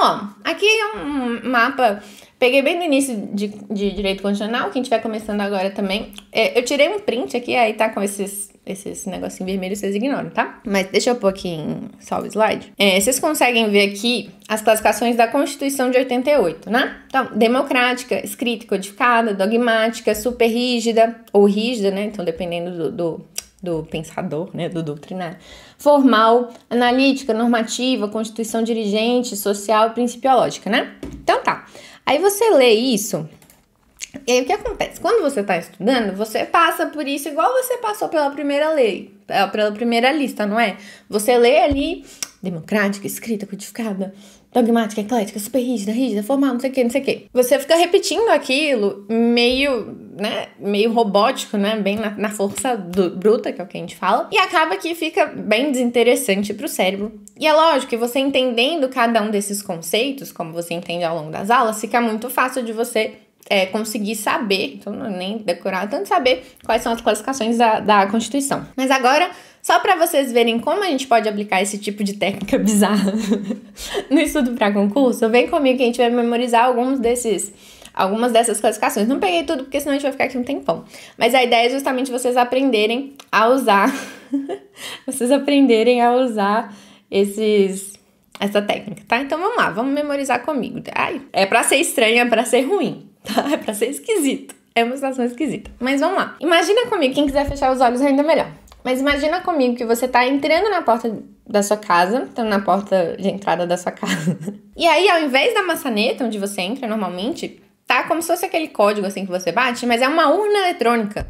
ó, aqui é um mapa. Peguei bem no início de, de direito constitucional, quem estiver começando agora também. É, eu tirei um print aqui, aí tá com esses, esses negocinho vermelho, vocês ignoram, tá? Mas deixa eu pôr aqui em salve slide. É, vocês conseguem ver aqui as classificações da Constituição de 88, né? Então, democrática, escrita e codificada, dogmática, super rígida ou rígida, né? Então, dependendo do, do do pensador, né, do doutrinário, formal, analítica, normativa, constituição dirigente, social e principiológica, né? Então tá. Aí você lê isso, e aí o que acontece? Quando você está estudando, você passa por isso igual você passou pela primeira lei, pela primeira lista, não é? Você lê ali democrática, escrita, codificada, dogmática, eclética, super rígida, rígida, formal, não sei o que, não sei o que. Você fica repetindo aquilo meio, né, meio robótico, né, bem na, na força do, bruta, que é o que a gente fala, e acaba que fica bem desinteressante pro cérebro. E é lógico que você entendendo cada um desses conceitos, como você entende ao longo das aulas, fica muito fácil de você é, conseguir saber, então é nem decorar, tanto saber quais são as classificações da, da Constituição. Mas agora só para vocês verem como a gente pode aplicar esse tipo de técnica bizarra no estudo para concurso, vem comigo que a gente vai memorizar alguns desses algumas dessas classificações. Não peguei tudo, porque senão a gente vai ficar aqui um tempão. Mas a ideia é justamente vocês aprenderem a usar, vocês aprenderem a usar esses essa técnica, tá? Então vamos lá, vamos memorizar comigo. Ai, é para ser estranha, é para ser ruim, tá? É para ser esquisito. É uma situação esquisita. Mas vamos lá. Imagina comigo, quem quiser fechar os olhos ainda melhor. Mas imagina comigo que você tá entrando na porta da sua casa, entrando tá na porta de entrada da sua casa. E aí, ao invés da maçaneta onde você entra normalmente, tá como se fosse aquele código assim que você bate, mas é uma urna eletrônica.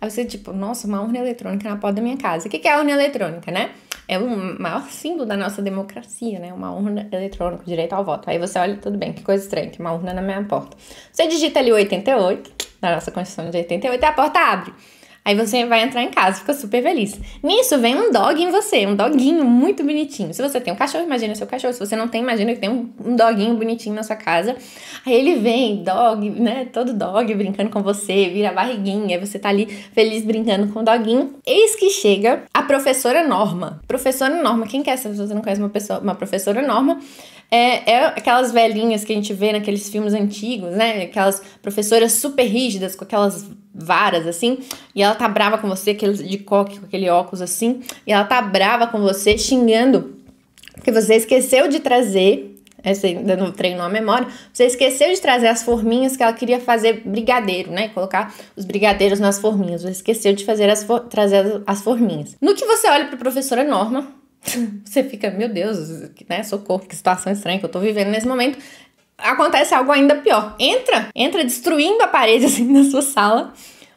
Aí você, tipo, nossa, uma urna eletrônica na porta da minha casa. O que é a urna eletrônica, né? É o maior símbolo da nossa democracia, né? Uma urna eletrônica, direito ao voto. Aí você olha, tudo bem, que coisa estranha, tem uma urna na minha porta. Você digita ali 88, na nossa Constituição de 88, e a porta abre. Aí você vai entrar em casa, fica super feliz. Nisso vem um dog em você, um doguinho muito bonitinho. Se você tem um cachorro, imagina seu cachorro. Se você não tem, imagina que tem um, doguinho bonitinho na sua casa. Aí ele vem, dog, né? Todo dog brincando com você, vira barriguinha, você tá ali feliz brincando com o doguinho. Eis que chega a professora Norma. Professora Norma, quem quer é essa? Se você não conhece uma, pessoa, uma professora Norma, é, é, aquelas velhinhas que a gente vê naqueles filmes antigos, né? Aquelas professoras super rígidas, com aquelas varas assim, e ela tá brava com você, aquele de coque com aquele óculos assim, e ela tá brava com você, xingando, porque você esqueceu de trazer essa ainda não treino a memória, você esqueceu de trazer as forminhas que ela queria fazer brigadeiro, né? Colocar os brigadeiros nas forminhas. Você esqueceu de fazer as trazer as forminhas. No que você olha para professor professora Norma, você fica, meu Deus, né? Socorro, que situação estranha que eu tô vivendo nesse momento acontece algo ainda pior. Entra, entra destruindo a parede assim na sua sala,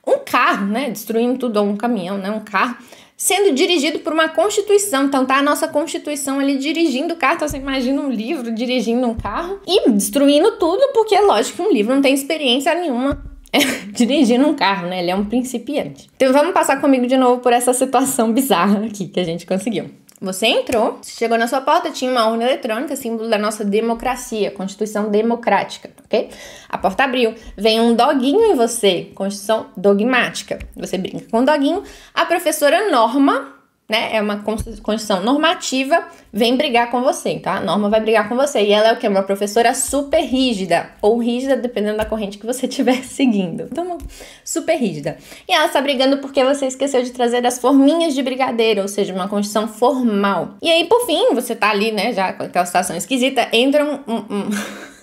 um carro, né, destruindo tudo, ou um caminhão, né, um carro, sendo dirigido por uma constituição. Então tá a nossa constituição ali dirigindo o carro, então você imagina um livro dirigindo um carro e destruindo tudo, porque é lógico que um livro não tem experiência nenhuma dirigindo um carro, né? Ele é um principiante. Então vamos passar comigo de novo por essa situação bizarra aqui que a gente conseguiu. Você entrou, chegou na sua porta, tinha uma urna eletrônica, símbolo da nossa democracia, Constituição Democrática, ok? A porta abriu, vem um doguinho em você, Constituição Dogmática. Você brinca com o doguinho, a professora Norma né? É uma condição normativa, vem brigar com você, tá? A norma vai brigar com você. E ela é o que? Uma professora super rígida, ou rígida, dependendo da corrente que você estiver seguindo. Então, super rígida. E ela está brigando porque você esqueceu de trazer as forminhas de brigadeiro, ou seja, uma condição formal. E aí, por fim, você tá ali, né, já com aquela situação esquisita, entra um, um, um...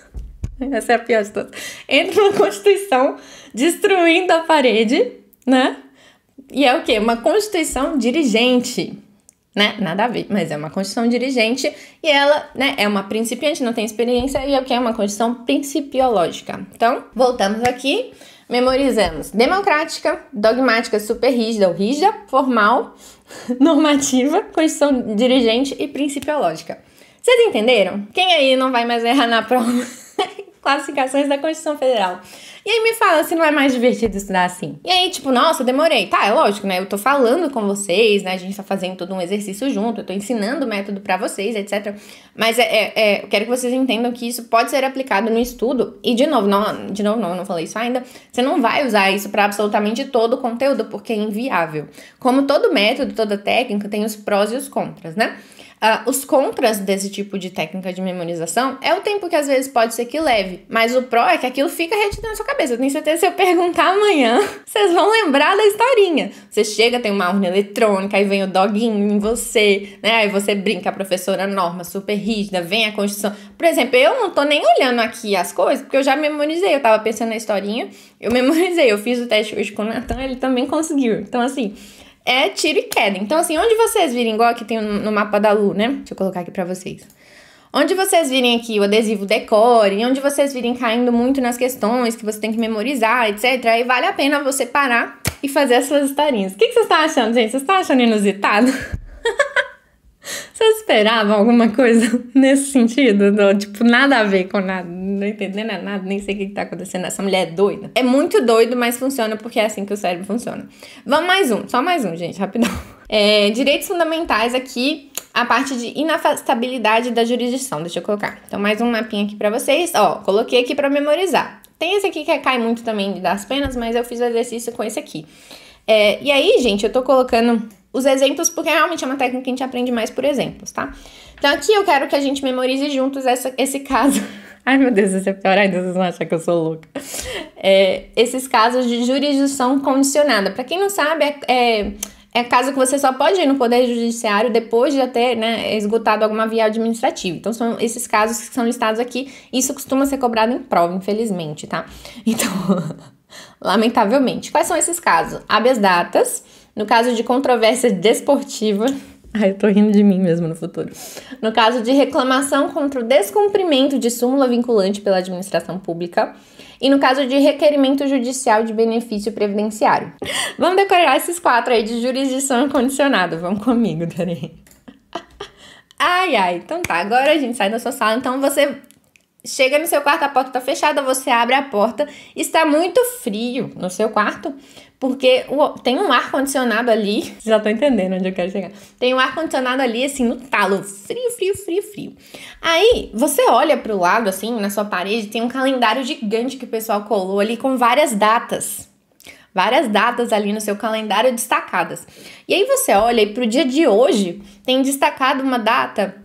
Essa é a pior de todas. Entra uma constituição destruindo a parede, né? E é o que? Uma constituição dirigente. Né? Nada a ver, mas é uma constituição dirigente e ela né, é uma principiante, não tem experiência e é o que? É uma constituição principiológica. Então, voltamos aqui, memorizamos democrática, dogmática super rígida ou rígida, formal, normativa, constituição dirigente e principiológica. Vocês entenderam? Quem aí não vai mais errar na prova? classificações da Constituição Federal. E aí me fala se não é mais divertido estudar assim. E aí, tipo, nossa, demorei. Tá, é lógico, né? Eu tô falando com vocês, né? A gente tá fazendo todo um exercício junto, eu tô ensinando o método para vocês, etc. Mas é, é, é, eu quero que vocês entendam que isso pode ser aplicado no estudo. E de novo, não, de novo, não, eu não falei isso ainda. Você não vai usar isso para absolutamente todo o conteúdo, porque é inviável. Como todo método, toda técnica, tem os prós e os contras, né? Ah, os contras desse tipo de técnica de memorização é o tempo que às vezes pode ser que leve, mas o pró é que aquilo fica retido na sua cabeça. Eu tenho certeza se eu perguntar amanhã, vocês vão lembrar da historinha. Você chega, tem uma urna eletrônica, aí vem o doguinho em você, né? Aí você brinca, a professora norma super rígida, vem a construção. Por exemplo, eu não tô nem olhando aqui as coisas, porque eu já memorizei, eu tava pensando na historinha, eu memorizei, eu fiz o teste hoje com o Natan, ele também conseguiu. Então, assim, é tiro e queda. Então, assim, onde vocês virem, igual aqui tem no mapa da Lu, né? Deixa eu colocar aqui pra vocês. Onde vocês virem aqui o adesivo decore, onde vocês virem caindo muito nas questões que você tem que memorizar, etc., aí vale a pena você parar e fazer as suas historinhas. O que, que vocês estão achando, gente? Vocês estão achando inusitado? Vocês esperavam alguma coisa nesse sentido? Do, tipo, nada a ver com nada, não entendendo nada, nem sei o que, tá acontecendo. Essa mulher é doida. É muito doido, mas funciona porque é assim que o cérebro funciona. Vamos mais um, só mais um, gente, rapidão. É, direitos fundamentais aqui, a parte de inafastabilidade da jurisdição. Deixa eu colocar. Então, mais um mapinha aqui para vocês. Ó, coloquei aqui para memorizar. Tem esse aqui que cai muito também das penas, mas eu fiz o exercício com esse aqui. É, e aí, gente, eu tô colocando os exemplos, porque realmente é uma técnica que a gente aprende mais por exemplos, tá? Então aqui eu quero que a gente memorize juntos essa, esse caso. Ai meu Deus, isso é pior ainda, vocês vão achar que eu sou louca. É, esses casos de jurisdição condicionada. Para quem não sabe, é, é, é caso que você só pode ir no Poder Judiciário depois de já ter né, esgotado alguma via administrativa. Então, são esses casos que são listados aqui. Isso costuma ser cobrado em prova, infelizmente, tá? Então, lamentavelmente. Quais são esses casos? Habeas datas no caso de controvérsia desportiva, Ai, eu tô rindo de mim mesmo no futuro. No caso de reclamação contra o descumprimento de súmula vinculante pela administração pública e no caso de requerimento judicial de benefício previdenciário. Vamos decorar esses quatro aí de jurisdição condicionada. Vamos comigo, Dani. Ai, ai. Então tá, agora a gente sai da sua sala. Então você Chega no seu quarto, a porta está fechada, você abre a porta, está muito frio no seu quarto, porque tem um ar-condicionado ali. já estão entendendo onde eu quero chegar. Tem um ar-condicionado ali, assim, no talo, frio, frio, frio, frio. Aí, você olha para o lado, assim, na sua parede, tem um calendário gigante que o pessoal colou ali com várias datas. Várias datas ali no seu calendário destacadas. E aí você olha e para o dia de hoje tem destacado uma data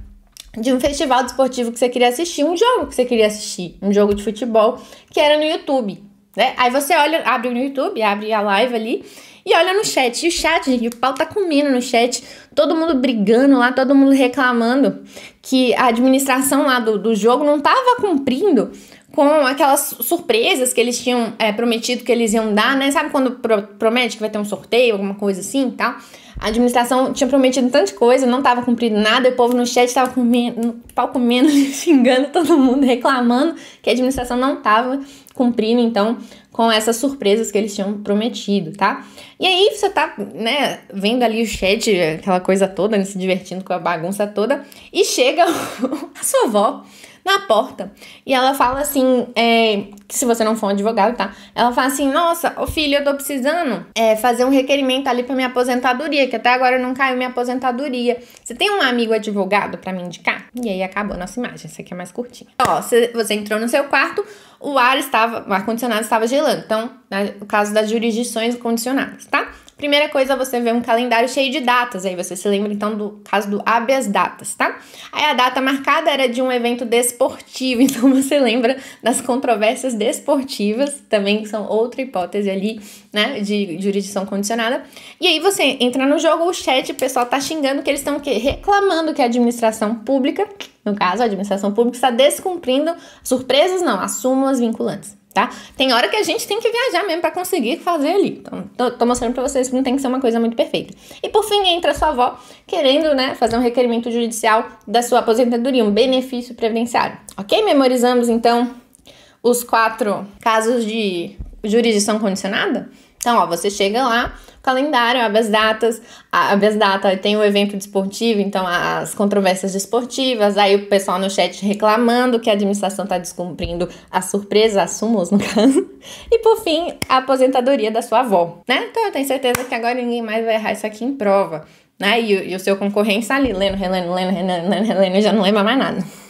de um festival desportivo que você queria assistir, um jogo que você queria assistir, um jogo de futebol que era no YouTube, né? Aí você olha, abre no YouTube, abre a live ali e olha no chat. E o chat, gente, o pau tá comendo no chat. Todo mundo brigando lá, todo mundo reclamando que a administração lá do, do jogo não tava cumprindo com aquelas surpresas que eles tinham é, prometido que eles iam dar, né? Sabe quando pro, promete que vai ter um sorteio, alguma coisa assim e tal? A administração tinha prometido tanta coisa, não estava cumprindo nada, e o povo no chat estava comendo, pau comendo, xingando todo mundo, reclamando que a administração não estava cumprindo, então, com essas surpresas que eles tinham prometido, tá? E aí você tá, né, vendo ali o chat, aquela coisa toda, né, se divertindo com a bagunça toda, e chega a sua avó na porta. E ela fala assim: é, que se você não for um advogado, tá? Ela fala assim: nossa, ô filho, eu tô precisando é, fazer um requerimento ali pra minha aposentadoria, que até agora não caiu minha aposentadoria. Você tem um amigo advogado para me indicar? E aí acabou a nossa imagem, essa aqui é mais curtinha. Ó, você entrou no seu quarto, o ar estava, o ar-condicionado estava gelando. Então, né, o caso das jurisdições condicionadas, tá? Primeira coisa, você vê um calendário cheio de datas, aí você se lembra então do caso do habeas datas, tá? Aí a data marcada era de um evento desportivo, então você lembra das controvérsias desportivas, também são outra hipótese ali, né, de jurisdição condicionada. E aí você entra no jogo, o chat, o pessoal tá xingando que eles estão o quê? Reclamando que a administração pública, no caso, a administração pública está descumprindo surpresas não, as súmulas vinculantes tá? Tem hora que a gente tem que viajar mesmo para conseguir fazer ali. Então, tô, tô mostrando para vocês que não tem que ser uma coisa muito perfeita. E por fim, entra a sua avó querendo, né, fazer um requerimento judicial da sua aposentadoria, um benefício previdenciário. OK? Memorizamos então os quatro casos de jurisdição condicionada? Então, ó, você chega lá, calendário, abre as datas, abre as datas, tem o evento desportivo, então as controvérsias desportivas, aí o pessoal no chat reclamando que a administração está descumprindo a surpresa, as sumos, no caso, e por fim, a aposentadoria da sua avó, né? Então eu tenho certeza que agora ninguém mais vai errar isso aqui em prova, né? E, e o seu concorrente está ali, lendo, relendo, lendo, relendo, relendo, relendo, já não lembra mais nada.